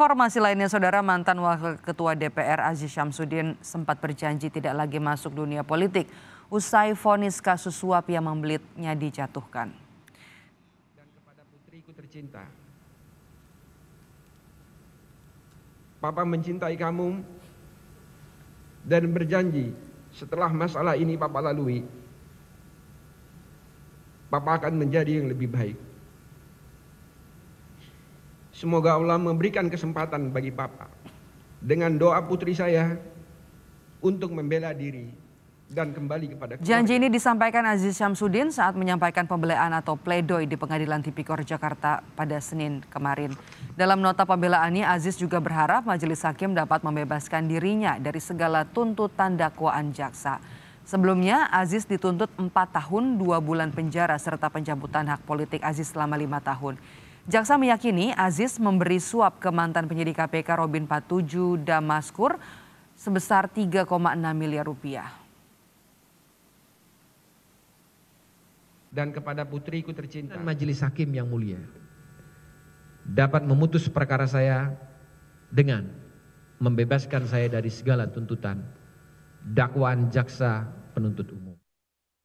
Informasi lainnya, Saudara mantan Wakil Ketua DPR Aziz Syamsuddin sempat berjanji tidak lagi masuk dunia politik usai vonis kasus suap yang membelitnya dijatuhkan. Dan kepada putriku tercinta, Papa mencintai kamu dan berjanji setelah masalah ini Papa lalui, Papa akan menjadi yang lebih baik. Semoga Allah memberikan kesempatan bagi Papa dengan doa putri saya untuk membela diri dan kembali kepada keluarga. Janji ini disampaikan Aziz Syamsuddin saat menyampaikan pembelaan atau pledoi di Pengadilan Tipikor Jakarta pada Senin kemarin. Dalam nota pembelaannya, Aziz juga berharap majelis hakim dapat membebaskan dirinya dari segala tuntutan dakwaan jaksa. Sebelumnya, Aziz dituntut 4 tahun, 2 bulan penjara serta pencabutan hak politik Aziz selama 5 tahun. Jaksa meyakini Aziz memberi suap ke mantan penyidik KPK Robin Patuju Damaskur sebesar 3,6 miliar rupiah. Dan kepada putriku tercinta dan majelis hakim yang mulia dapat memutus perkara saya dengan membebaskan saya dari segala tuntutan dakwaan jaksa penuntut umum.